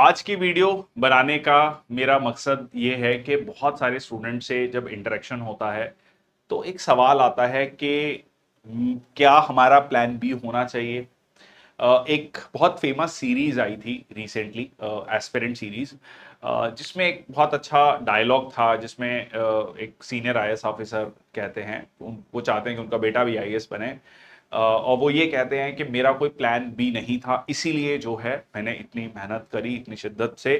आज की वीडियो बनाने का मेरा मकसद ये है कि बहुत सारे स्टूडेंट से जब इंटरेक्शन होता है तो एक सवाल आता है कि क्या हमारा प्लान बी होना चाहिए एक बहुत फेमस सीरीज़ आई थी रिसेंटली एस्पेरेंट सीरीज़ जिसमें एक बहुत अच्छा डायलॉग था जिसमें एक सीनियर आई ऑफिसर कहते हैं वो चाहते हैं कि उनका बेटा भी आई बने और वो ये कहते हैं कि मेरा कोई प्लान बी नहीं था इसीलिए जो है मैंने इतनी मेहनत करी इतनी शिद्दत से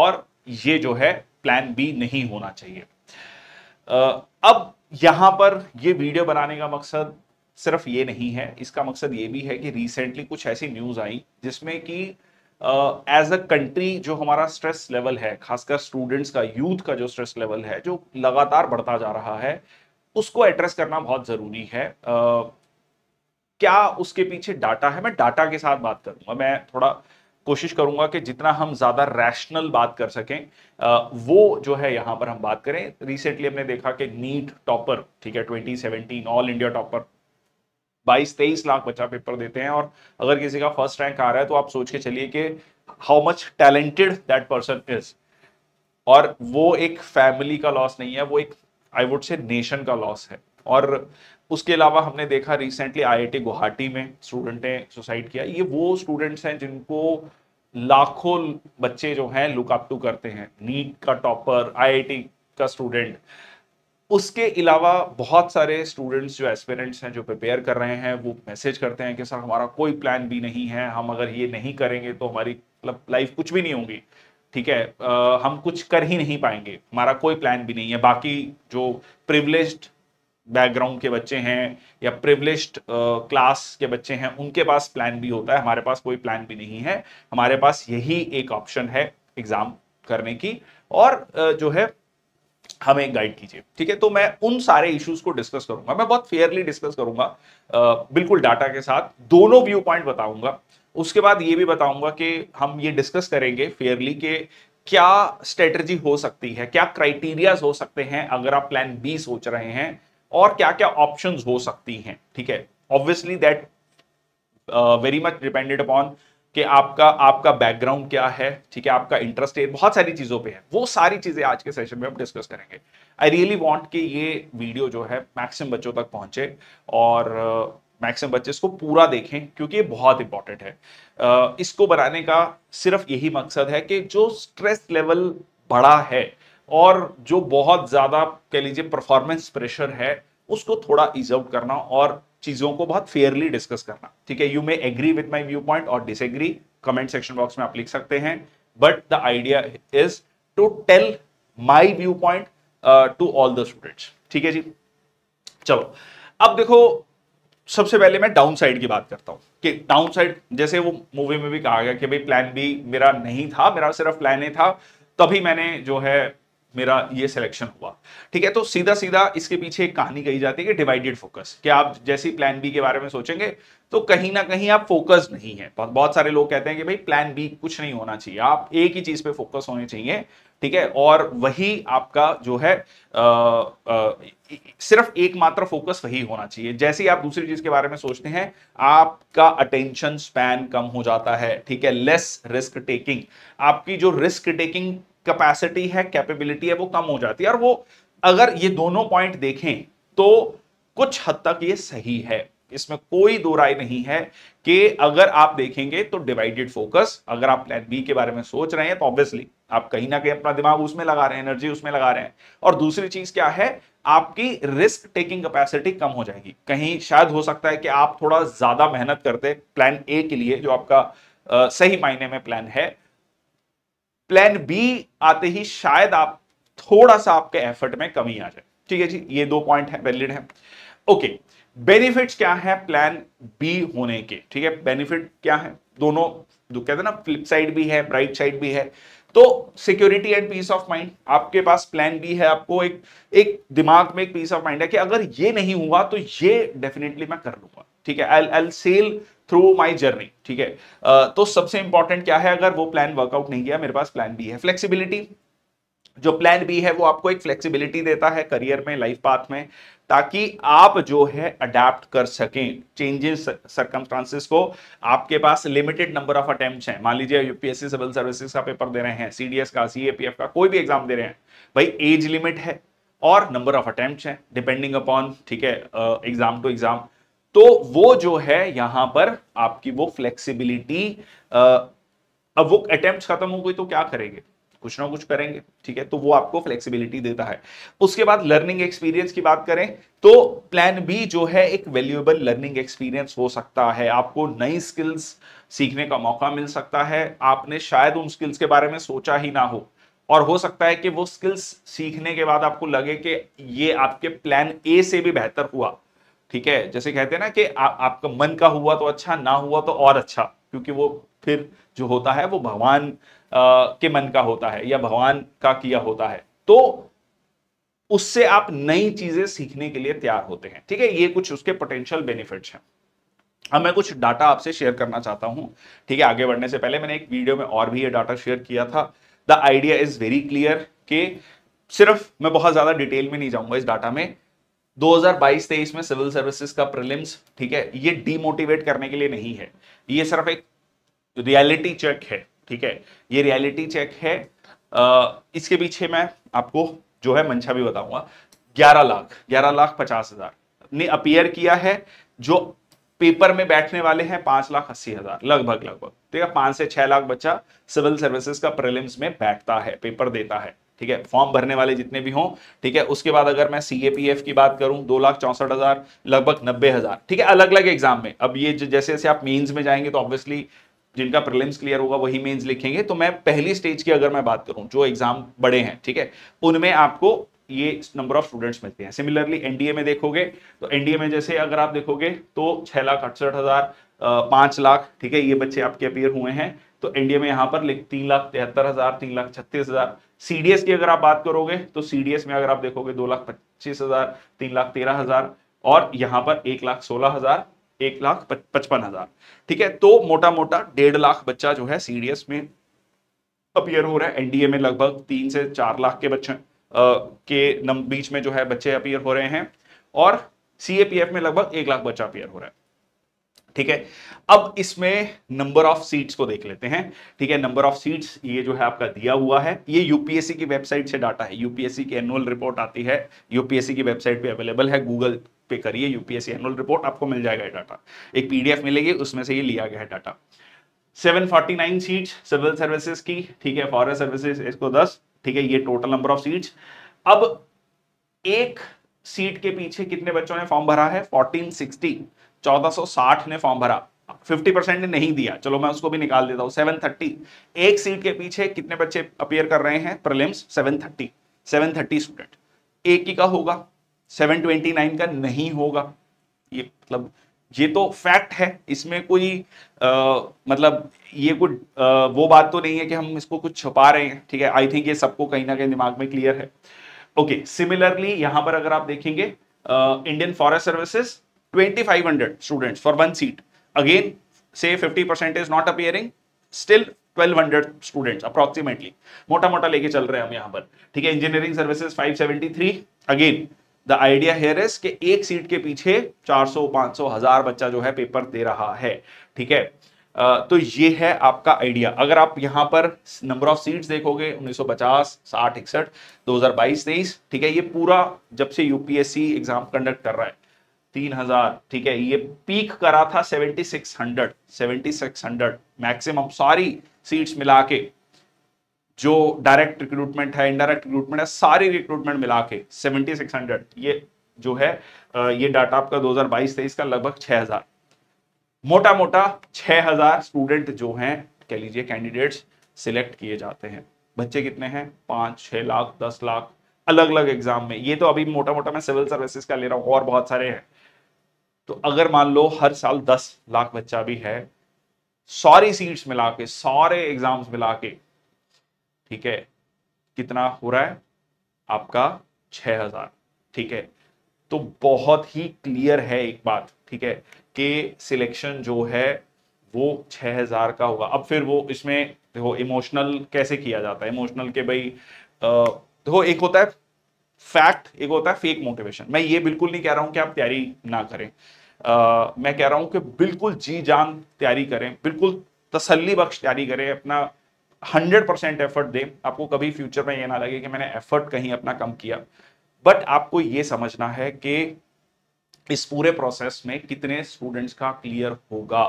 और ये जो है प्लान बी नहीं होना चाहिए अब यहाँ पर ये वीडियो बनाने का मकसद सिर्फ ये नहीं है इसका मकसद ये भी है कि रिसेंटली कुछ ऐसी न्यूज़ आई जिसमें कि एज अ कंट्री जो हमारा स्ट्रेस लेवल है खासकर स्टूडेंट्स का यूथ का जो स्ट्रेस लेवल है जो लगातार बढ़ता जा रहा है उसको एड्रेस करना बहुत ज़रूरी है uh, क्या उसके पीछे डाटा है मैं डाटा के साथ बात करूंगा मैं थोड़ा कोशिश करूंगा कि जितना हम ज़्यादा रैशनल बात कर सकें वो जो है यहाँ पर हम बात करें रिसेंटली हमने देखा कि नीट टॉपर ठीक है 2017 ऑल इंडिया टॉपर 22 तेईस लाख बच्चा पेपर देते हैं और अगर किसी का फर्स्ट रैंक आ रहा है तो आप सोच के चलिए कि how much talented that person is और वो एक फैमिली का लॉस नहीं है वो एक आई वुड से नेशन का लॉस है और उसके अलावा हमने देखा रिसेंटली आईआईटी गुवाहाटी में स्टूडेंट ने सुसाइड किया ये वो स्टूडेंट्स हैं जिनको लाखों बच्चे जो हैं लुकअप टू करते हैं नीट का टॉपर आईआईटी का स्टूडेंट उसके अलावा बहुत सारे स्टूडेंट्स जो एस्पेरेंट्स हैं जो प्रिपेयर कर रहे हैं वो मैसेज करते हैं कि सर हमारा कोई प्लान भी नहीं है हम अगर ये नहीं करेंगे तो हमारी मतलब लाइफ कुछ भी नहीं होगी ठीक है आ, हम कुछ कर ही नहीं पाएंगे हमारा कोई प्लान भी नहीं है बाकी जो प्रिवलेज्ड बैकग्राउंड के बच्चे हैं या प्रिवलिस्ड क्लास uh, के बच्चे हैं उनके पास प्लान भी होता है हमारे पास कोई प्लान भी नहीं है हमारे पास यही एक ऑप्शन है एग्जाम करने की और uh, जो है हमें गाइड कीजिए ठीक है तो मैं उन सारे इश्यूज को डिस्कस करूंगा मैं बहुत फेयरली डिस्कस करूंगा uh, बिल्कुल डाटा के साथ दोनों व्यू पॉइंट बताऊंगा उसके बाद ये भी बताऊंगा कि हम ये डिस्कस करेंगे फेयरली के क्या स्ट्रेटजी हो सकती है क्या क्राइटेरियाज हो सकते हैं अगर आप प्लान बी सोच रहे हैं और क्या क्या ऑप्शन हो सकती हैं ठीक है obviously that very much depended upon कि आपका आपका बैकग्राउंड क्या है ठीक है आपका इंटरेस्ट है बहुत सारी चीज़ों पे है वो सारी चीज़ें आज के सेशन में हम डिस्कस करेंगे आई रियली वांट कि ये वीडियो जो है मैक्सिमम बच्चों तक पहुंचे और uh, बच्चे इसको पूरा देखें क्योंकि ये बहुत इंपॉर्टेंट है uh, इसको बनाने का सिर्फ यही मकसद है कि जो स्ट्रेस लेवल बड़ा है और जो बहुत ज़्यादा कह लीजिए परफॉर्मेंस प्रेशर है उसको थोड़ा इज आउट करना और चीज़ों को बहुत फेयरली डिस्कस करना ठीक है you may agree with my view point और डिसएग्री कमेंट सेक्शन बॉक्स में आप लिख सकते हैं but the idea is to tell my view point to all the students ठीक है जी चलो अब देखो सबसे पहले मैं डाउन साइड की बात करता हूँ कि डाउन साइड जैसे वो मूवी में भी कहा गया कि भाई प्लान भी मेरा नहीं था मेरा सिर्फ प्लान ही था तभी मैंने जो है मेरा ये सिलेक्शन हुआ ठीक है तो सीधा सीधा इसके पीछे एक कहानी कही जाती है कि डिवाइडेड फोकस कि आप जैसे ही प्लान बी के बारे में सोचेंगे तो कहीं ना कहीं आप फोकस नहीं है बहुत, बहुत सारे लोग कहते हैं कि भाई प्लान बी कुछ नहीं होना चाहिए आप एक ही चीज पे फोकस होने चाहिए ठीक है और वही आपका जो है आ, आ, सिर्फ एकमात्र फोकस वही होना चाहिए जैसे ही आप दूसरी चीज के बारे में सोचते हैं आपका अटेंशन स्पैन कम हो जाता है ठीक है लेस रिस्क टेकिंग आपकी जो रिस्क टेकिंग कैपेसिटी है कैपेबिलिटी है वो कम हो जाती है और वो अगर ये दोनों पॉइंट देखें तो कुछ हद तक ये सही है इसमें कोई दो राय नहीं है कि अगर आप देखेंगे तो डिवाइडेड फोकस अगर आप प्लान बी के बारे में सोच रहे हैं तो ऑब्वियसली आप कहीं ना कहीं अपना दिमाग उसमें लगा रहे हैं एनर्जी उसमें लगा रहे हैं और दूसरी चीज क्या है आपकी रिस्क टेकिंग कैपेसिटी कम हो जाएगी कहीं शायद हो सकता है कि आप थोड़ा ज्यादा मेहनत करते प्लान ए के लिए जो आपका आ, सही मायने में प्लान है प्लान बी आते ही शायद आप थोड़ा सा आपके एफर्ट में कमी आ जाए ठीक है जी ये दो पॉइंट है वैलिड है ओके बेनिफिट्स क्या है प्लान बी होने के ठीक है बेनिफिट क्या है दोनों जो कहते हैं ना फ्लिप साइड भी है ब्राइट साइड भी है तो security and peace of mind आपके पास प्लान बी है आपको एक एक दिमाग में एक पीस ऑफ माइंड है कि अगर ये नहीं हुआ तो ये डेफिनेटली मैं कर लूंगा ठीक है I I sail through my journey ठीक है uh, तो सबसे इंपॉर्टेंट क्या है अगर वो प्लान वर्कआउट नहीं किया मेरे पास प्लान बी है फ्लेक्सीबिलिटी जो प्लान बी है वो आपको एक फ्लेक्सिबिलिटी देता है करियर में लाइफ पाथ में ताकि आप जो है अडेप्ट कर सकें चेंजेस सर्कमस्टांसेस को आपके पास लिमिटेड नंबर ऑफ अटेम्प्ट हैं मान लीजिए यूपीएससी सिविल सर्विसेज का पेपर दे रहे हैं सीडीएस का सीएपीएफ का कोई भी एग्जाम दे रहे हैं भाई एज लिमिट है और नंबर ऑफ अटेम्प्ट हैं डिपेंडिंग अपॉन ठीक है एग्जाम टू एग्जाम तो वो जो है यहां पर आपकी वो फ्लेक्सिबिलिटी अब वो अटेम्प्ट खत्म हो गई तो क्या करेंगे कुछ ना कुछ करेंगे ठीक है तो वो आपको फ्लेक्सिबिलिटी देता है उसके बाद लर्निंग एक्सपीरियंस की बात करें तो प्लान बी जो है एक वैल्यूएबल लर्निंग एक्सपीरियंस हो सकता है आपको नई स्किल्स सीखने का मौका मिल सकता है आपने शायद उन स्किल्स के बारे में सोचा ही ना हो और हो सकता है कि वो स्किल्स सीखने के बाद आपको लगे कि ये आपके प्लान ए से भी बेहतर हुआ ठीक है जैसे कहते हैं ना कि आ, आपका मन का हुआ तो अच्छा ना हुआ तो और अच्छा क्योंकि वो फिर जो होता है वो भगवान के मन का होता है या भगवान का किया होता है तो उससे आप नई चीजें सीखने के लिए तैयार होते हैं ठीक है ये कुछ उसके पोटेंशियल बेनिफिट्स हैं अब मैं कुछ डाटा आपसे शेयर करना चाहता हूं ठीक है आगे बढ़ने से पहले मैंने एक वीडियो में और भी ये डाटा शेयर किया था the idea is very clear कि सिर्फ मैं बहुत ज्यादा डिटेल में नहीं जाऊंगा इस डाटा में 2022-23 में सिविल सर्विसेज का प्रिलिम्स ठीक है ये डीमोटिवेट करने के लिए नहीं है ये सिर्फ एक रियलिटी चेक है ठीक है ये रियलिटी चेक है आ, इसके पीछे मैं आपको जो है मंशा भी बताऊंगा 11 लाख 11 लाख पचास हजार ने अपियर किया है जो पेपर में बैठने वाले हैं पांच लाख अस्सी हजार लगभग लगभग ठीक है पांच से छह लाख बच्चा सिविल सर्विसेज का प्रिलिम्स में बैठता है पेपर देता है ठीक है फॉर्म भरने वाले जितने भी हों ठीक है उसके बाद अगर मैं सीएपीएफ की बात करूं दो लाख चौसठ हजार लगभग नब्बे हजार ठीक है अलग अलग एग्जाम में अब ये जैसे जैसे आप मेन्स में जाएंगे तो ऑब्वियसली जिनका प्रिलिम्स क्लियर होगा वही मेन्स लिखेंगे तो मैं पहली स्टेज की अगर मैं बात करूं जो एग्जाम बड़े हैं ठीक है उनमें आपको ये नंबर ऑफ स्टूडेंट्स मिलते हैं सिमिलरली एनडीए में देखोगे तो एनडीए में जैसे अगर आप देखोगे तो छह लाख अड़सठ हजार पांच लाख ठीक है ये बच्चे आपके अपीयर हुए हैं तो एनडीए में यहां पर तीन लाख तिहत्तर हजार तीन लाख छत्तीस हजार सीडीएस की अगर आप बात करोगे तो सीडीएस में अगर आप देखोगे दो लाख पच्चीस हजार तीन लाख तेरह हजार और यहाँ पर एक लाख सोलह हजार एक लाख पचपन हजार ठीक है तो मोटा मोटा डेढ़ लाख बच्चा जो है सीडीएस में अपियर हो रहा है एनडीए में लगभग तीन से चार लाख के बच्चे के बीच में जो है बच्चे अपियर हो रहे हैं और सीएपीएफ में लगभग एक लाख बच्चा अपियर हो रहा है ठीक है अब इसमें नंबर ऑफ सीट्स को देख लेते हैं ठीक है नंबर ऑफ सीट्स ये जो है आपका दिया हुआ है ये यूपीएससी की वेबसाइट से डाटा है यूपीएससी की एनुअल रिपोर्ट आती है यूपीएससी की वेबसाइट पे अवेलेबल है गूगल पे करिए यूपीएससी एनुअल रिपोर्ट आपको मिल जाएगा डाटा एक पीडीएफ मिलेगी उसमें से ये लिया गया है data seven seats civil services की ठीक है फॉरेस्ट सर्विसेज इसको दस ठीक है ये टोटल नंबर ऑफ सीट्स अब एक सीट के पीछे कितने बच्चों ने फॉर्म भरा है फोर्टीन 1460 ने फॉर्म भरा 50 परसेंट ने नहीं दिया चलो मैं उसको भी निकाल देता हूँ 730 एक सीट के पीछे कितने बच्चे अपेयर कर रहे हैं प्रिलिम्स 730 730 स्टूडेंट एक ही का होगा 729 का नहीं होगा ये मतलब ये तो फैक्ट है इसमें कोई आ, मतलब ये कुछ वो बात तो नहीं है कि हम इसको कुछ छुपा रहे हैं ठीक है आई थिंक ये सबको कहीं ना कहीं दिमाग में क्लियर है ओके सिमिलरली यहां पर अगर आप देखेंगे Indian forest services twenty five hundred student for one seat again से fifty percent is not not still twelve hundred student approximately मोटा मोटा लेके चल रहे हैं हम यहाँ पर ठीक है engineering services 573 again the idea here is के एक सीट के पीछे चार सौ पांच सौ हजार बच्चा जो है पेपर दे रहा है ठीक है तो ये है आपका आइडिया अगर आप यहाँ पर नंबर ऑफ सीट्स देखोगे 1950 60 इकसठ 2022 23 ठीक है ये पूरा जब से यूपीएससी एग्जाम कंडक्ट कर रहा है तीन हजार ठीक है ये पीक करा था seventy six hundred seventy six hundred maximum सारी सीट्स मिला के जो डायरेक्ट रिक्रूटमेंट है इनडायरेक्ट रिक्रूटमेंट है सारी रिक्रूटमेंट मिला के सेवेंटी सिक्स हंड्रेड ये जो है ये डाटा आपका दो हजार बाईस तेईस का लगभग छह हजार मोटा मोटा छह हजार स्टूडेंट जो हैं कह लीजिए कैंडिडेट्स सिलेक्ट किए जाते हैं बच्चे कितने हैं पांच छह लाख दस लाख अलग अलग एग्जाम में ये तो अभी मोटा मोटा मैं सिविल सर्विसेज का ले रहा हूँ और बहुत सारे हैं तो अगर मान लो हर साल दस लाख बच्चा भी है सारी सीट्स मिला के सारे एग्जाम्स मिला के ठीक है कितना हो रहा है आपका छह हजार ठीक है तो बहुत ही क्लियर है एक बात ठीक है कि सिलेक्शन जो है वो छ हज़ार का होगा अब फिर वो इसमें देखो इमोशनल कैसे किया जाता है इमोशनल के भाई देखो एक होता है फैक्ट एक होता है फेक मोटिवेशन मैं ये बिल्कुल नहीं कह रहा हूं कि आप तैयारी ना करें आ, मैं कह रहा हूं कि बिल्कुल जी जान तैयारी करें बिल्कुल तसल्ली बख्श तैयारी करें अपना हंड्रेड परसेंट एफर्ट दें आपको कभी फ्यूचर में ये ना लगे कि मैंने एफर्ट कहीं अपना कम किया बट आपको ये समझना है कि इस पूरे प्रोसेस में कितने स्टूडेंट्स का क्लियर होगा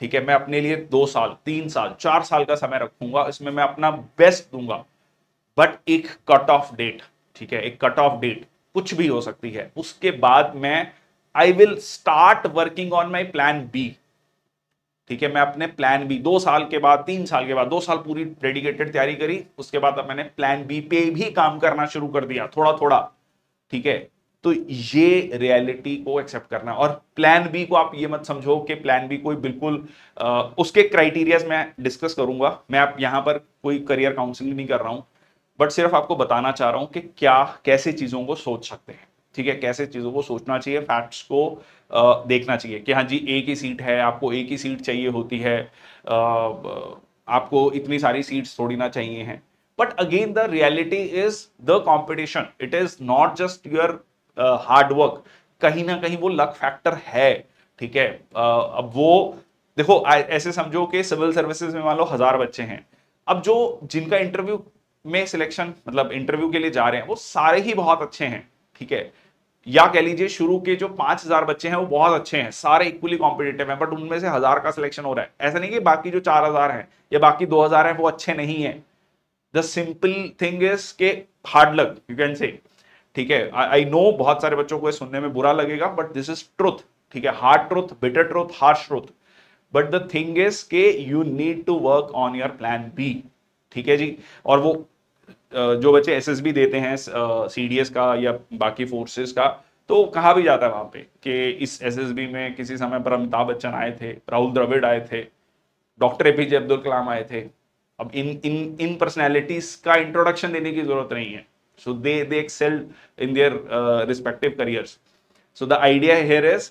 ठीक है मैं अपने लिए दो साल तीन साल चार साल का समय रखूंगा इसमें मैं अपना बेस्ट दूंगा बट एक कट ऑफ डेट ठीक है एक कट ऑफ डेट कुछ भी हो सकती है उसके बाद मैं I will start working on my plan B ठीक है मैं अपने प्लान बी दो साल के बाद तीन साल के बाद दो साल पूरी डेडिकेटेड तैयारी करी उसके बाद अब मैंने प्लान बी पे भी काम करना शुरू कर दिया थोड़ा थोड़ा ठीक है तो ये रियलिटी को एक्सेप्ट करना और प्लान बी को आप ये मत समझो कि प्लान बी कोई बिल्कुल आ, उसके क्राइटेरियाज मैं डिस्कस करूंगा मैं आप यहां पर कोई करियर काउंसिलिंग नहीं कर रहा हूं बट सिर्फ आपको बताना चाह रहा हूँ कि क्या कैसे चीज़ों को सोच सकते हैं ठीक है कैसे चीज़ों को सोचना चाहिए फैक्ट्स को आ, देखना चाहिए कि हाँ जी एक ही सीट है आपको एक ही सीट चाहिए होती है आ, आपको इतनी सारी सीट्स थोड़ी ना चाहिए हैं but again the reality is the competition it is not just your hard work कहीं ना कहीं वो लक फैक्टर है ठीक है uh, अब वो देखो ऐसे समझो कि सिविल सर्विसेज में मान लो हजार बच्चे हैं अब जो जिनका इंटरव्यू में सिलेक्शन मतलब इंटरव्यू के लिए जा रहे हैं वो सारे ही बहुत अच्छे हैं ठीक है या कह लीजिए शुरू के जो पांच हजार बच्चे हैं वो बहुत अच्छे हैं सारे इक्वली कॉम्पिटेटिव हैं बट उनमें से हजार का सिलेक्शन हो रहा है ऐसा नहीं कि बाकी जो चार हजार है या बाकी दो हजार है वो अच्छे नहीं है द सिंपल थिंग इज के hard luck you can say ठीक है आई नो बहुत सारे बच्चों को सुनने में बुरा लगेगा बट दिस इज ट्रुथ ठीक है hard truth bitter truth harsh truth but the thing is के you need to work on your plan B ठीक है जी और वो जो बच्चे एस देते हैं सी का या बाकी फोर्सेस का तो कहा भी जाता है वहां पे कि इस एसएसबी में किसी समय पर अमिताभ बच्चन आए थे राहुल द्रविड़ आए थे डॉक्टर ए पीजे अब्दुल कलाम आए थे अब इन इन इन पर्सनैलिटीज का इंट्रोडक्शन देने की जरूरत नहीं है so they they excel in their respective careers so the idea here is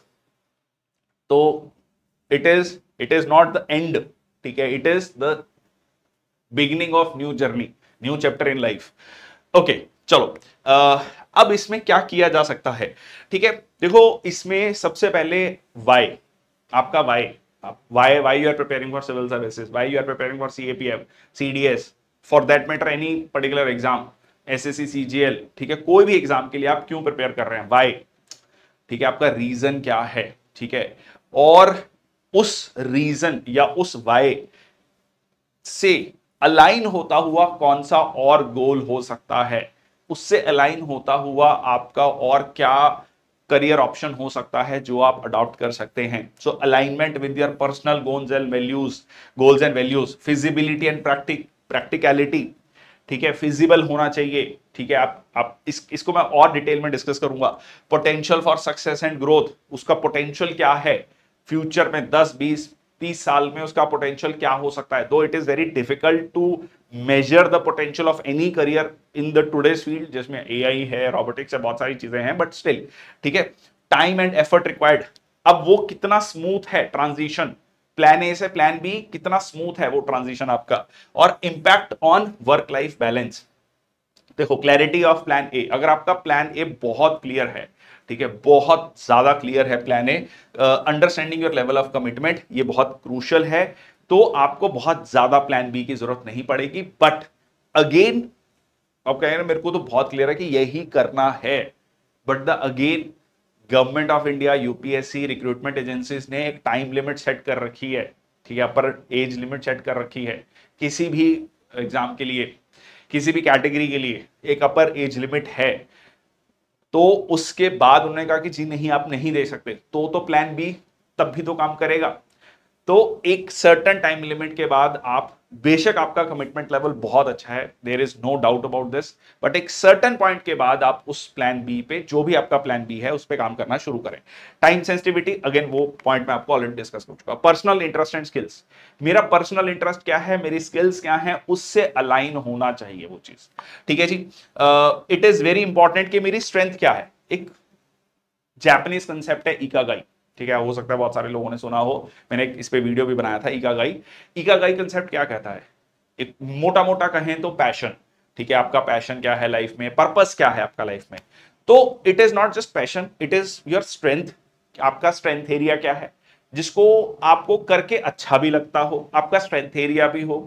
तो it is it is not the end ठीक है it is the beginning of new journey new chapter in life okay चलो आ, अब इसमें क्या किया जा सकता है ठीक है देखो इसमें सबसे पहले वाई आपका why why why you are preparing for civil why why you are preparing for civil services C D S for that matter any particular exam S S C C G L ठीक है कोई भी exam के लिए आप क्यों prepare कर रहे हैं वाई ठीक है आपका रीजन क्या है ठीक है और उस रीजन या उस वाई से अलाइन होता हुआ कौन सा और गोल हो सकता है उससे अलाइन होता हुआ आपका और क्या करियर ऑप्शन हो सकता है जो आप अडॉप्ट कर सकते हैं so alignment with your personal goals and values goals and values feasibility and practic practicality ठीक है फिजिबल होना चाहिए ठीक है आप आप इस इसको मैं और डिटेल में डिस्कस करूंगा potential for success and growth उसका पोटेंशियल क्या है फ्यूचर में 10 20 तीस साल में उसका पोटेंशियल क्या हो सकता है दो it is very difficult to measure the potential of any career in the today's field जिसमें एआई है रोबोटिक्स है बहुत सारी चीजें हैं बट स्टिल ठीक है टाइम एंड एफर्ट रिक्वायर्ड अब वो कितना स्मूथ है ट्रांजिशन प्लान ए से प्लान बी कितना स्मूथ है वो ट्रांजिशन आपका और impact on work life balance देखो क्लैरिटी ऑफ प्लान ए अगर आपका प्लान ए बहुत क्लियर है ठीक है बहुत ज़्यादा क्लियर है plan A understanding your level of commitment ये बहुत क्रूशल है तो आपको बहुत ज़्यादा प्लान बी की ज़रूरत नहीं पड़ेगी बट अगेन आप हैं मेरे को तो बहुत क्लियर है कि यही करना है but the again government of India UPSC recruitment agencies ने एक टाइम लिमिट सेट कर रखी है ठीक है पर एज लिमिट सेट कर रखी है किसी भी एग्जाम के लिए किसी भी कैटेगरी के लिए एक अपर एज लिमिट है तो उसके बाद उन्होंने कहा कि जी नहीं आप नहीं दे सकते तो तो प्लान बी तब भी तो काम करेगा तो एक सर्टन टाइम लिमिट के बाद आप बेशक आपका कमिटमेंट लेवल बहुत अच्छा है there is no doubt about this but एक सर्टन पॉइंट के बाद आप उस प्लान बी पे जो भी आपका प्लान बी है उस पर काम करना शुरू करें टाइम सेंसिटिविटी अगेन वो पॉइंट मैं आपको ऑलरेडी डिस्कस कर चुका पर्सनल इंटरेस्ट एंड स्किल्स मेरा पर्सनल इंटरेस्ट क्या है मेरी स्किल्स क्या है उससे अलाइन होना चाहिए वो चीज ठीक है जी इट इज वेरी इंपॉर्टेंट कि मेरी स्ट्रेंथ क्या है एक जैपनीज कंसेप्ट है इकागाई ठीक है हो सकता है बहुत सारे लोगों ने सुना हो मैंने इस पर वीडियो भी बनाया था ईकागाई गाई कंसेप्ट क्या कहता है एक मोटा मोटा कहें तो पैशन ठीक है आपका पैशन क्या है लाइफ में पर्पस क्या है आपका लाइफ में तो it is not just passion it is your strength आपका स्ट्रेंथ एरिया क्या है जिसको आपको करके अच्छा भी लगता हो आपका स्ट्रेंथ एरिया भी हो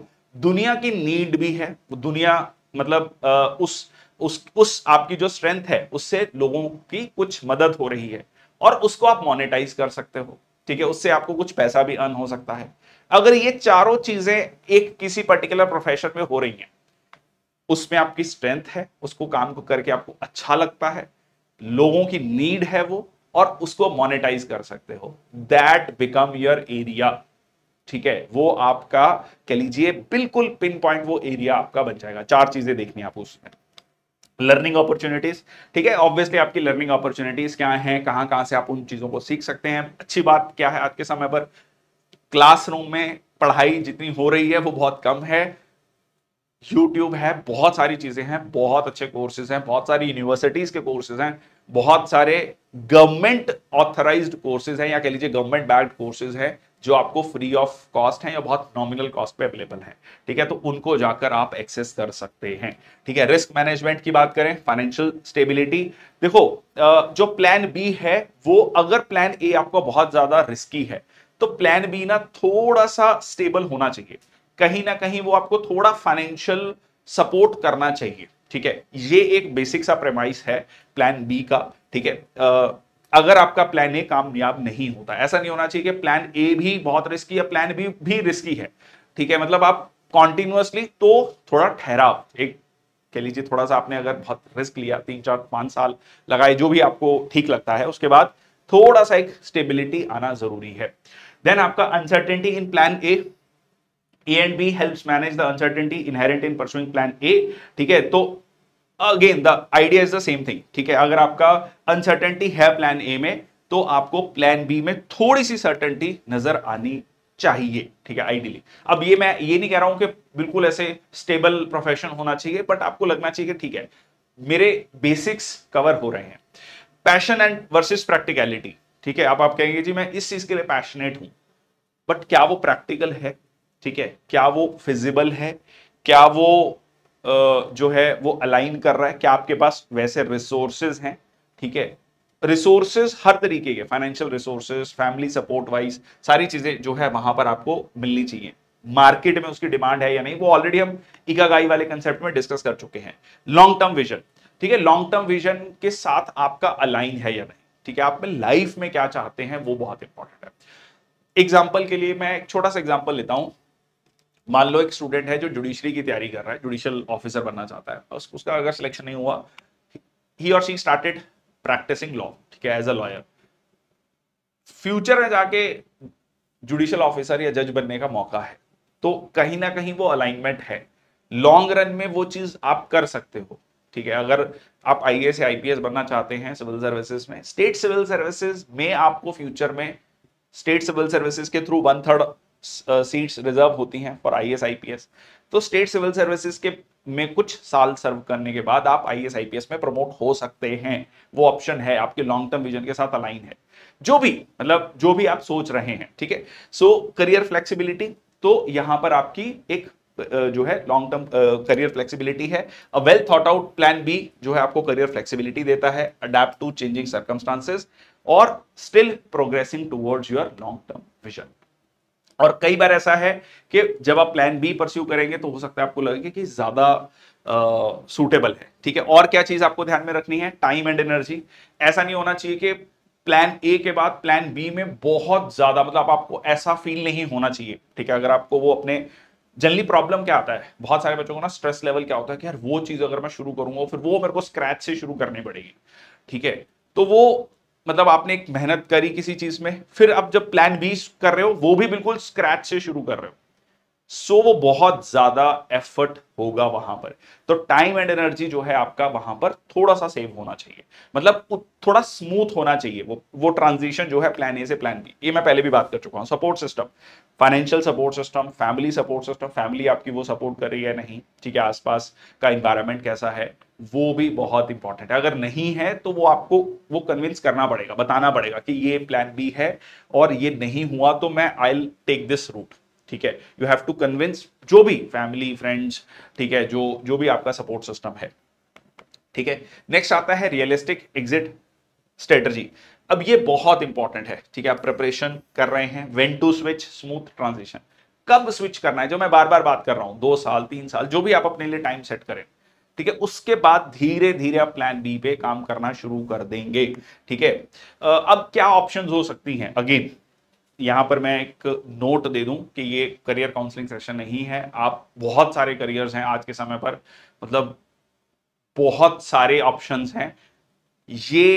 दुनिया की नीड भी है दुनिया मतलब उस उस उस आपकी जो स्ट्रेंथ है उससे लोगों की कुछ मदद हो रही है और उसको आप मोनेटाइज कर सकते हो ठीक है उससे आपको कुछ पैसा भी अर्न हो सकता है अगर ये चारों चीजें एक किसी पर्टिकुलर प्रोफेशन में हो रही हैं उसमें आपकी स्ट्रेंथ है उसको काम को करके आपको अच्छा लगता है लोगों की नीड है वो और उसको मोनेटाइज कर सकते हो दैट बिकम योर एरिया ठीक है वो आपका कह लीजिए बिल्कुल पिन पॉइंट वो एरिया आपका बन जाएगा चार चीजें देखनी आप उसमें लर्निंग अपॉर्चुनिटीज ठीक है ऑब्वियसली आपकी लर्निंग अपॉर्चुनिटीज क्या हैं कहाँ कहाँ से आप उन चीज़ों को सीख सकते हैं अच्छी बात क्या है आज के समय पर क्लासरूम में पढ़ाई जितनी हो रही है वो बहुत कम है यूट्यूब है बहुत सारी चीज़ें हैं बहुत अच्छे कोर्सेज हैं बहुत सारी यूनिवर्सिटीज़ के कोर्सेज हैं बहुत सारे गवर्नमेंट ऑथराइज्ड कोर्सेज हैं या कह लीजिए गवर्नमेंट बैक्ड कोर्सेज हैं जो आपको फ्री ऑफ कॉस्ट हैं या बहुत नॉमिनल कॉस्ट पे अवेलेबल हैं ठीक है तो उनको जाकर आप एक्सेस कर सकते हैं ठीक है रिस्क मैनेजमेंट की बात करें फाइनेंशियल स्टेबिलिटी देखो जो प्लान बी है वो अगर प्लान ए आपका बहुत ज्यादा रिस्की है तो प्लान बी ना थोड़ा सा स्टेबल होना चाहिए कहीं ना कहीं वो आपको थोड़ा फाइनेंशियल सपोर्ट करना चाहिए ठीक है ये एक बेसिक सा प्रेमाइस है प्लान बी का ठीक है अगर आपका प्लान ए कामयाब नहीं होता ऐसा नहीं होना चाहिए कि प्लान ए भी बहुत रिस्की है प्लान बी भी रिस्की है ठीक है मतलब आप कॉन्टिन्यूसली तो थोड़ा ठहराव एक कह लीजिए थोड़ा सा आपने अगर बहुत रिस्क लिया तीन चार पांच साल लगाए जो भी आपको ठीक लगता है उसके बाद थोड़ा सा एक स्टेबिलिटी आना जरूरी है देन आपका uncertainty in plan A A and B helps manage the uncertainty inherent in pursuing plan A ठीक है तो again the idea is the same thing ठीक है अगर आपका अनसर्टेनिटी है प्लान ए में तो आपको प्लान बी में थोड़ी सी सर्टेनिटी नजर आनी चाहिए ठीक है आइडियली अब ये मैं ये नहीं कह रहा हूं कि बिल्कुल ऐसे स्टेबल प्रोफेशन होना चाहिए बट आपको लगना चाहिए ठीक है मेरे बेसिक्स कवर हो रहे हैं पैशन एंड वर्सेस प्रैक्टिकलिटी ठीक है अब आप कहेंगे जी मैं इस चीज के लिए पैशनेट हूं बट क्या वो प्रैक्टिकल है ठीक है क्या वो फिजिबल है क्या वो जो है वो अलाइन कर रहा है क्या आपके पास वैसे रिसोर्सेज हैं ठीक है रिसोर्सेज हर तरीके के financial resources family support wise सारी चीजें जो है वहां पर आपको मिलनी चाहिए मार्केट में उसकी डिमांड है या नहीं वो ऑलरेडी हम इकागाई वाले कंसेप्ट में डिस्कस कर चुके हैं लॉन्ग टर्म विजन ठीक है लॉन्ग टर्म विजन के साथ आपका अलाइन है या नहीं ठीक है आप में लाइफ में क्या चाहते हैं वो बहुत इंपॉर्टेंट है एग्जाम्पल के लिए मैं एक छोटा सा एग्जाम्पल लेता हूं मान लो एक स्टूडेंट है जो जुडिशरी की तैयारी कर रहा है जुडिशियल ऑफिसर बनना चाहता है उस, उसका अगर सिलेक्शन नहीं हुआ ही और सी स्टार्टेड प्रैक्टिसिंग लॉ ठीक है एज अ लॉयर फ्यूचर में जाके जुडिशियल ऑफिसर या जज बनने का मौका है तो कहीं ना कहीं वो अलाइनमेंट है लॉन्ग रन में वो चीज आप कर सकते हो ठीक है अगर आप आई या आई बनना चाहते हैं सिविल सर्विसेज में स्टेट सिविल सर्विसेज में आपको फ्यूचर में स्टेट सिविल सर्विसेज के through one third seats uh, reserve होती हैं फॉर आई एस तो स्टेट सिविल सर्विसेज के में कुछ साल सर्व करने के बाद आप आई एस में प्रमोट हो सकते हैं वो ऑप्शन है आपके लॉन्ग टर्म विजन के साथ अलाइन है जो भी मतलब जो भी आप सोच रहे हैं ठीक है सो करियर फ्लेक्सिबिलिटी तो यहाँ पर आपकी एक जो है लॉन्ग टर्म करियर फ्लेक्सिबिलिटी है a well thought out plan भी जो है आपको करियर फ्लेक्सिबिलिटी देता है अडेप्ट टू चेंजिंग सर्कमस्टांसेस और still progressing towards your long term vision और कई बार ऐसा है कि जब आप प्लान बी परस्यू करेंगे तो हो सकता है आपको लगेगा कि ज़्यादा सूटेबल है ठीक है और क्या चीज़ आपको ध्यान में रखनी है टाइम एंड एनर्जी ऐसा नहीं होना चाहिए कि प्लान ए के बाद प्लान बी में बहुत ज़्यादा मतलब आपको ऐसा फील नहीं होना चाहिए ठीक है अगर आपको वो अपने जनरली प्रॉब्लम क्या आता है बहुत सारे बच्चों को ना स्ट्रेस लेवल क्या होता है कि यार वो चीज़ अगर मैं शुरू करूंगा फिर वो मेरे को स्क्रैच से शुरू करनी पड़ेगी ठीक है तो वो मतलब आपने एक मेहनत करी किसी चीज में फिर आप जब प्लान बी कर रहे हो वो भी बिल्कुल स्क्रैच से शुरू कर रहे हो सो so, वो बहुत ज्यादा एफर्ट होगा वहां पर तो टाइम एंड एनर्जी जो है आपका वहां पर थोड़ा सा सेव होना चाहिए मतलब थोड़ा स्मूथ होना चाहिए वो वो ट्रांजिशन जो है प्लान ए से प्लान बी ये मैं पहले भी बात कर चुका हूँ support system financial support system family support system family आपकी वो सपोर्ट कर रही है नहीं ठीक है आसपास का इन्वायरमेंट कैसा है वो भी बहुत इंपॉर्टेंट है अगर नहीं है तो वो आपको वो कन्विंस करना पड़ेगा बताना पड़ेगा कि ये प्लान बी है और ये नहीं हुआ तो मैं आई टेक दिस रूट ठीक है यू हैव टू कन्विंस जो भी फैमिली फ्रेंड्स ठीक है जो जो भी आपका सपोर्ट सिस्टम है ठीक है नेक्स्ट आता है रियलिस्टिक एग्जिट स्ट्रेटजी अब ये बहुत इंपॉर्टेंट है ठीक है आप प्रिपरेशन कर रहे हैं when to switch smooth transition कब स्विच करना है जो मैं बार बार बात कर रहा हूं दो साल तीन साल जो भी आप अपने लिए टाइम सेट करें ठीक है उसके बाद धीरे धीरे आप प्लान बी पे काम करना शुरू कर देंगे ठीक है अब क्या ऑप्शंस हो सकती हैं अगेन यहां पर मैं एक नोट दे दूं कि ये करियर काउंसलिंग सेशन नहीं है आप बहुत सारे करियर्स हैं आज के समय पर मतलब बहुत सारे ऑप्शंस हैं ये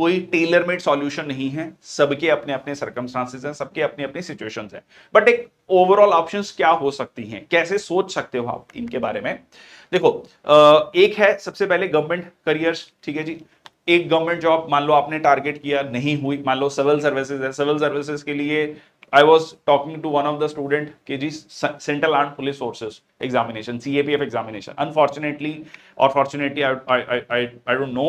कोई टेलर मेड सॉल्यूशन नहीं है सबके अपने अपने सर्कमस्टांसेस हैं सबके अपने अपने सिचुएशंस हैं बट एक ओवरऑल ऑप्शंस क्या हो सकती हैं कैसे सोच सकते हो आप इनके बारे में देखो एक है सबसे पहले गवर्नमेंट करियर्स ठीक है जी एक गवर्नमेंट जॉब मान लो आपने टारगेट किया नहीं हुई मान लो सिविल सर्विसेज है सिविल सर्विसेज के लिए I was talking to one of the student के जी central arm police forces examination C examination unfortunately और फॉर्चुनेटली आई डोंट नो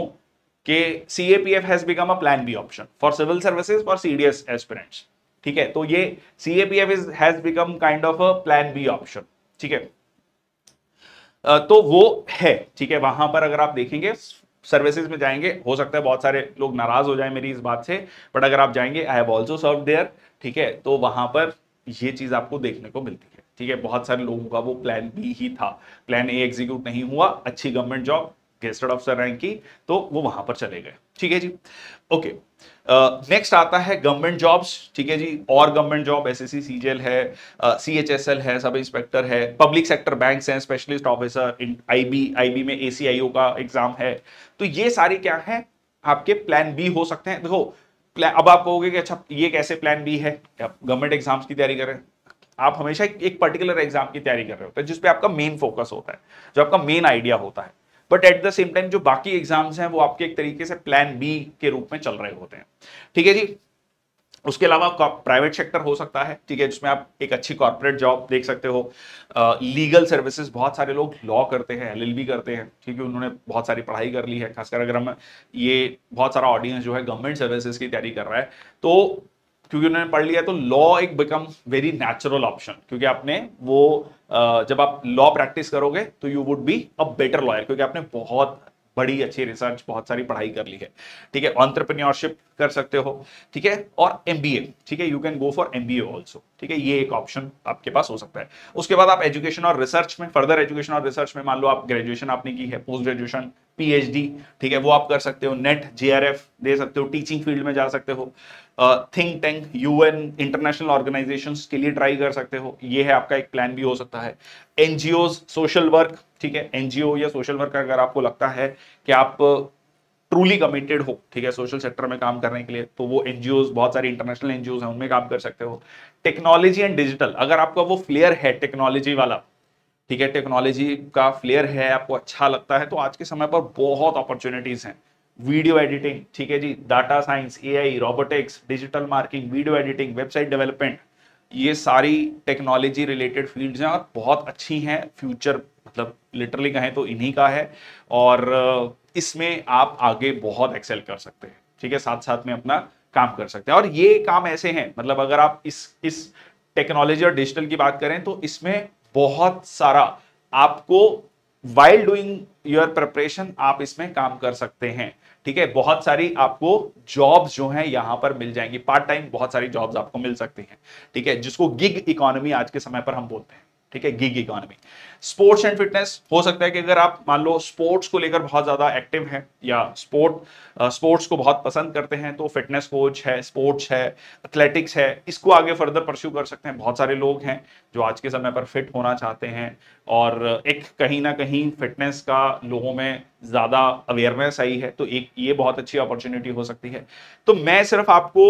कि C A P F has become a plan B option for civil services for S aspirants ठीक है तो ये C A P F is has become kind of a plan B option ठीक है तो वो है ठीक है वहां पर अगर आप देखेंगे सर्विसेज में जाएंगे हो सकता है बहुत सारे लोग नाराज हो जाए मेरी इस बात से बट अगर आप जाएंगे I have also serve there ठीक है तो वहां पर ये चीज आपको देखने को मिलती है ठीक है बहुत सारे लोगों का वो प्लान बी ही था प्लान ए एग्जीक्यूट नहीं हुआ अच्छी government job gazetted officer rank की तो वो वहां पर चले गए ठीक है जी ओके नेक्स्ट uh, आता है गवर्नमेंट जॉब्स ठीक है जी और गवर्नमेंट जॉब एसएससी सीजीएल है सीएचएसएल uh, है सब इंस्पेक्टर है पब्लिक सेक्टर बैंक हैं स्पेशलिस्ट ऑफिसर आईबी आईबी में एसीआईओ का एग्जाम है तो ये सारे क्या है आपके प्लान बी हो सकते हैं देखो अब आप कहोगे कि अच्छा ये कैसे प्लान बी है गवर्नमेंट एग्जाम्स की तैयारी कर रहे हैं आप हमेशा एक पर्टिकुलर एग्जाम की तैयारी कर रहे होते हैं जिसपे आपका मेन फोकस होता है जो आपका मेन आइडिया होता है but at the same time जो बाकी एग्जाम्स हैं वो आपके एक तरीके से प्लान बी के रूप में चल रहे होते हैं ठीक है जी उसके अलावा आपका प्राइवेट सेक्टर हो सकता है ठीक है जिसमें आप एक अच्छी कॉर्पोरेट जॉब देख सकते हो आ, लीगल सर्विसेज बहुत सारे लोग लॉ करते हैं एल करते हैं ठीक है उन्होंने बहुत सारी पढ़ाई कर ली है खासकर अगर हम ये बहुत सारा ऑडियंस जो है गवर्नमेंट सर्विसेज की तैयारी कर रहा है तो क्योंकि उन्होंने पढ़ लिया तो लॉ एक बिकम वेरी नेचुरल ऑप्शन क्योंकि आपने वो जब आप लॉ प्रैक्टिस करोगे तो you would be a better lawyer क्योंकि आपने बहुत बड़ी अच्छी रिसर्च बहुत सारी पढ़ाई कर ली है ठीक है ऑन्टरप्रेन्योरशिप कर सकते हो ठीक है और एमबीए ठीक है you can go for MBA also ठीक है ये एक ऑप्शन आपके पास हो सकता है उसके बाद आप एजुकेशन और रिसर्च में फर्दर एजुकेशन और रिसर्च में मान लो आप ग्रेजुएशन आपने की है पोस्ट ग्रेजुएशन पीएचडी ठीक है वो आप कर सकते हो नेट जीआरएफ दे सकते हो टीचिंग फील्ड में जा सकते हो think tank UN international organization के लिए ट्राई कर सकते हो ये है आपका एक प्लान भी हो सकता है एनजीओ सोशल वर्क ठीक है एनजीओ या सोशल वर्क अगर आपको लगता है कि आप ट्रूली कमिटेड हो ठीक है सोशल सेक्टर में काम करने के लिए तो वो एनजीओ बहुत सारी इंटरनेशनल एनजीओ है उनमें काम कर सकते हो टेक्नोलॉजी एंड डिजिटल अगर आपका वो फ्लेयर है टेक्नोलॉजी वाला ठीक है टेक्नोलॉजी का फ्लेयर है आपको अच्छा लगता है तो आज के समय पर बहुत अपॉर्चुनिटीज हैं वीडियो एडिटिंग ठीक है जी data science AI robotics digital marking video editing website development ये सारी टेक्नोलॉजी रिलेटेड फील्ड्स हैं और बहुत अच्छी हैं फ्यूचर मतलब लिटरली कहें तो इन्हीं का है और इसमें आप आगे बहुत एक्सेल कर सकते हैं ठीक है साथ साथ में अपना काम कर सकते हैं और ये काम ऐसे हैं मतलब अगर आप इस इस टेक्नोलॉजी और डिजिटल की बात करें तो इसमें बहुत सारा आपको वाइल्ड डूइंग योर प्रिपरेशन आप इसमें काम कर सकते हैं ठीक है बहुत सारी आपको जॉब्स जो हैं यहां पर मिल जाएंगी पार्ट टाइम बहुत सारी जॉब्स आपको मिल सकती हैं ठीक है जिसको गिग इकोनॉमी आज के समय पर हम बोलते हैं ठीक है gig economy sports and fitness हो सकता है कि अगर आप मान लो स्पोर्ट्स को लेकर बहुत ज़्यादा एक्टिव हैं या स्पोर्ट स्पोर्ट्स को बहुत पसंद करते हैं तो फिटनेस कोच है स्पोर्ट्स है एथलेटिक्स है इसको आगे फर्दर परस्यू कर सकते हैं बहुत सारे लोग हैं जो आज के समय पर फिट होना चाहते हैं और एक कहीं ना कहीं फिटनेस का लोगों में ज़्यादा अवेयरनेस आई है तो एक ये बहुत अच्छी अपॉर्चुनिटी हो सकती है तो मैं सिर्फ आपको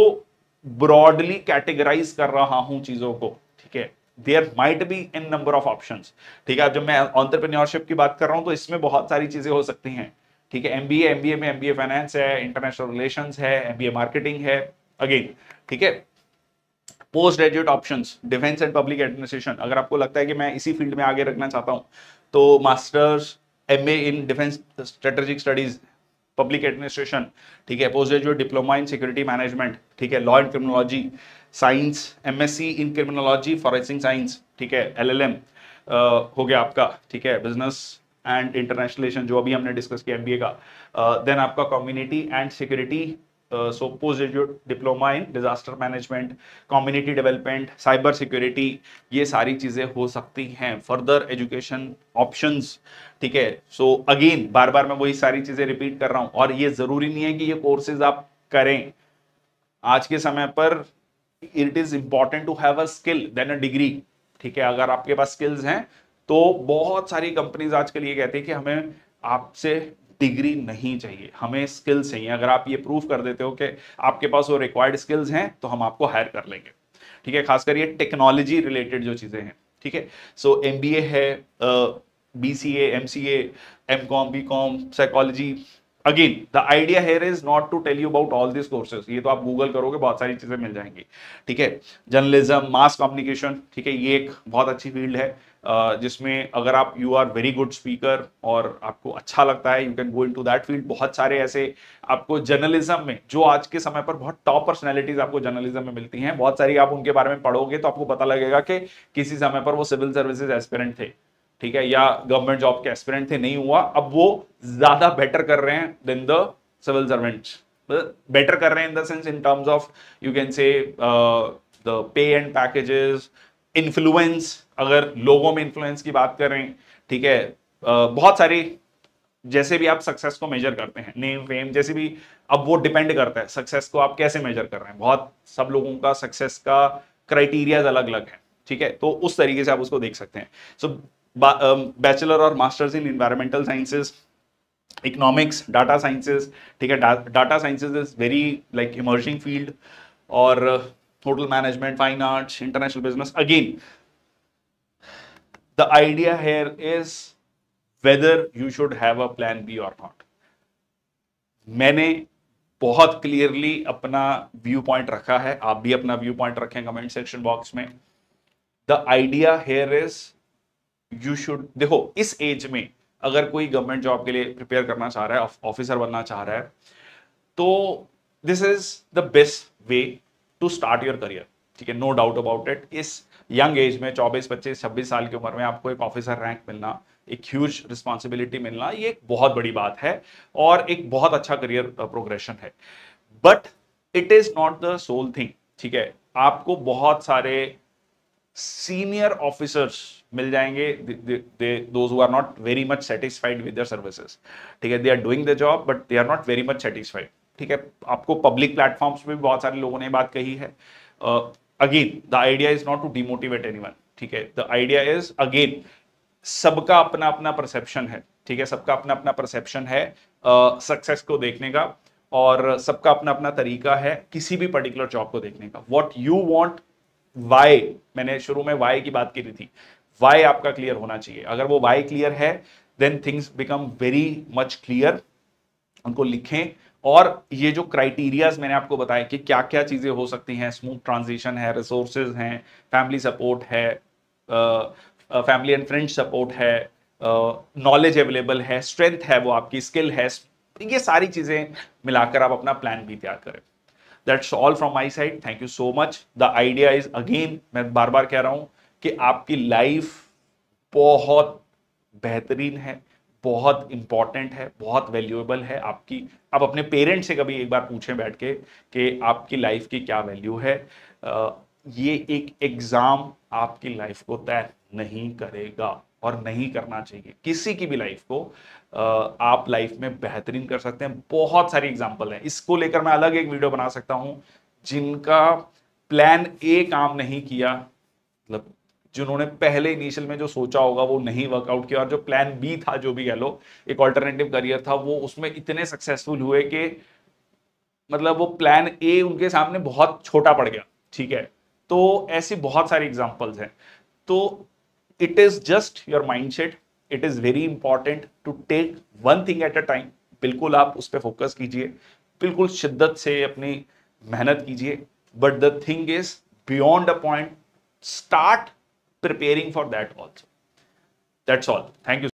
ब्रॉडली कैटेगराइज कर रहा हूँ चीज़ों को ठीक है there might be in number of option ठीक है जब मैं ऑन्टरप्रेन्योरशिप की बात कर रहा हूँ तो इसमें बहुत सारी चीजें हो सकती हैं ठीक है एमबीए एमबीए में एमबीए फाइनेंस है इंटरनेशनल रिलेशन है एमबीए मार्केटिंग है अगेन ठीक है post graduate option defence and public administration अगर आपको लगता है कि मैं इसी फील्ड में आगे रखना चाहता हूँ तो masters M A in defence strategic studies public administration ठीक है post graduate diploma in security management ठीक है law and criminology science MSc in criminology forensic science ठीक है एलएलएम हो गया आपका ठीक है बिजनेस एंड इंटरनेशनलेशन जो अभी हमने डिस्कस किया एमबीए का देन uh, आपका community and security so post graduate diploma in disaster management community development cyber security ये सारी चीज़ें हो सकती हैं फर्दर एजुकेशन ऑप्शंस ठीक है सो अगेन बार बार मैं वही सारी चीज़ें रिपीट कर रहा हूँ और ये ज़रूरी नहीं है कि ये कोर्सेज आप करें आज के समय पर it is important to have a skill then a degree ठीक है अगर आपके पास स्किल्स हैं तो बहुत सारी कंपनीज आजकल ये कहती है कि हमें आपसे डिग्री नहीं चाहिए हमें स्किल्स चाहिए अगर आप ये प्रूव कर देते हो कि आपके पास वो रिक्वायर्ड स्किल्स हैं तो हम आपको हायर कर लेंगे ठीक है खासकर ये टेक्नोलॉजी रिलेटेड जो चीज़ें हैं ठीक है सो एम है B C M C M com B com psychology again the idea here is not to tell you about all this courses ये तो आप गूगल करोगे बहुत सारी चीजें मिल जाएंगी ठीक है जर्नलिज्म मास कम्युनिकेशन ठीक है ये एक बहुत अच्छी फील्ड है जिसमें अगर आप you are very good speaker और आपको अच्छा लगता है you can go into that field बहुत सारे ऐसे आपको जर्नलिज्म में जो आज के समय पर बहुत टॉप पर्सनैलिटीज आपको जर्नलिज्म में मिलती हैं बहुत सारी आप उनके बारे में पढ़ोगे तो आपको पता लगेगा कि किसी समय पर वो सिविल सर्विसेज एस्पिरेंट थे ठीक है या गवर्नमेंट जॉब के एस्पिरेंट थे नहीं हुआ अब वो ज्यादा बेटर कर रहे हैं then the civil servant better कर रहे हैं in the sense in terms of you can say the pay and packages influence अगर लोगों में इन्फ्लुएंस की बात करें ठीक है uh, बहुत सारी जैसे भी आप सक्सेस को मेजर करते हैं नेम फेम जैसे भी अब वो डिपेंड करता है सक्सेस को आप कैसे मेजर कर रहे हैं बहुत सब लोगों का सक्सेस का क्राइटेरियाज अलग अलग है ठीक है तो उस तरीके से आप उसको देख सकते हैं सो so, बैचलर और masters in environmental sciences economics data sciences ठीक है data sciences is very like emerging field और hotel management fine arts international business again the idea here is whether you should have a plan B और not मैंने बहुत clearly अपना view point रखा है आप भी अपना व्यू पॉइंट रखें कमेंट सेक्शन बॉक्स में the idea here is you should देखो इस एज में अगर कोई गवर्नमेंट जॉब के लिए प्रिपेयर करना चाह रहा है ऑफिसर बनना चाह रहा है तो this is the best way to start your career ठीक है नो डाउट अबाउट इट इस यंग एज में चौबीस पच्चीस छब्बीस साल की उम्र में आपको एक ऑफिसर रैंक मिलना एक ह्यूज रिस्पॉन्सिबिलिटी मिलना ये एक बहुत बड़ी बात है और एक बहुत अच्छा करियर प्रोग्रेशन है but it is not the sole thing ठीक है आपको बहुत सारे सीनियर ऑफिसर्स मिल जाएंगे those are not very much satisfied with services ठीक है they are doing the job but they are not very much satisfied ठीक है आपको पब्लिक प्लेटफॉर्म्स पे भी बहुत सारे लोगों ने बात कही है again the idea is not to demotivate one ठीक है द आइडिया इज अगेन सबका अपना अपना परसेप्शन है ठीक है सबका अपना अपना परसेप्शन है सक्सेस uh, को देखने का और सबका अपना अपना तरीका है किसी भी पर्टिकुलर जॉब को देखने का वॉट यू वॉन्ट वाई मैंने शुरू में वाई की बात की थी वाई आपका क्लियर होना चाहिए अगर वो वाई क्लियर है then things become very much clear उनको लिखें और ये जो क्राइटेरियाज मैंने आपको बताया कि क्या क्या चीज़ें हो सकती हैं स्मूथ ट्रांजिशन है रिसोर्सेज हैं फैमिली सपोर्ट है फैमिली एंड फ्रेंड सपोर्ट है नॉलेज uh, अवेलेबल है स्ट्रेंथ है वो आपकी स्किल है ये सारी चीज़ें मिलाकर आप अपना प्लान भी तैयार करें that's all from my side thank you so much the idea is again मैं बार बार कह रहा हूँ कि आपकी लाइफ बहुत बेहतरीन है बहुत इंपॉर्टेंट है बहुत वैल्यूएबल है आपकी आप अपने पेरेंट्स से कभी एक बार पूछें बैठ के कि आपकी लाइफ की क्या वैल्यू है ये एक एग्ज़ाम आपकी लाइफ को तय नहीं करेगा और नहीं करना चाहिए किसी की भी लाइफ को आप लाइफ में बेहतरीन कर सकते हैं बहुत सारी एग्जाम्पल हैं इसको लेकर मैं अलग एक वीडियो बना सकता हूं जिनका प्लान ए काम नहीं किया मतलब जिन्होंने पहले इनिशियल में जो सोचा होगा वो नहीं वर्कआउट किया और जो प्लान बी था जो भी कह लो एक ऑल्टरनेटिव करियर था वो उसमें इतने सक्सेसफुल हुए कि मतलब वो प्लान ए उनके सामने बहुत छोटा पड़ गया ठीक है तो ऐसी बहुत सारी एग्जाम्पल्स हैं तो it is just your mindset it is very important to take one thing at a time बिल्कुल आप उस पर फोकस कीजिए बिल्कुल शिद्दत से अपनी मेहनत कीजिए but the thing is beyond a point start preparing for that also that's all thank you